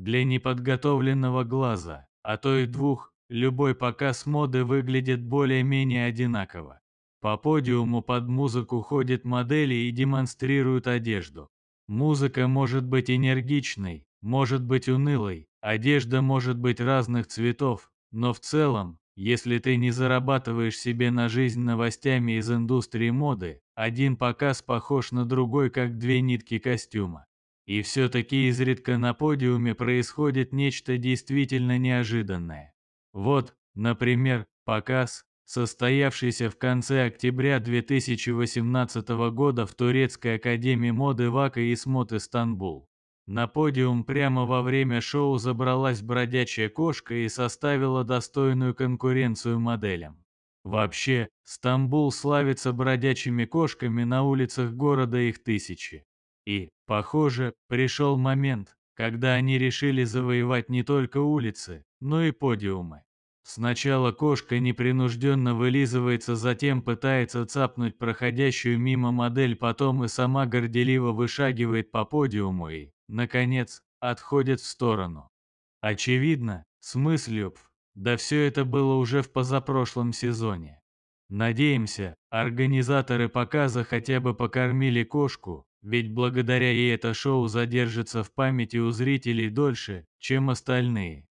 Для неподготовленного глаза, а то и двух, любой показ моды выглядит более-менее одинаково. По подиуму под музыку ходят модели и демонстрируют одежду. Музыка может быть энергичной, может быть унылой, одежда может быть разных цветов, но в целом, если ты не зарабатываешь себе на жизнь новостями из индустрии моды, один показ похож на другой, как две нитки костюма. И все-таки изредка на подиуме происходит нечто действительно неожиданное. Вот, например, показ, состоявшийся в конце октября 2018 года в Турецкой академии моды Вака и Смот Истанбул. На подиум прямо во время шоу забралась бродячая кошка и составила достойную конкуренцию моделям. Вообще, Стамбул славится бродячими кошками, на улицах города их тысячи. И, похоже, пришел момент, когда они решили завоевать не только улицы, но и подиумы. Сначала кошка непринужденно вылизывается, затем пытается цапнуть проходящую мимо модель, потом и сама горделиво вышагивает по подиуму и, наконец, отходит в сторону. Очевидно, с мыслью да все это было уже в позапрошлом сезоне. Надеемся, организаторы показа хотя бы покормили кошку, ведь благодаря ей это шоу задержится в памяти у зрителей дольше, чем остальные.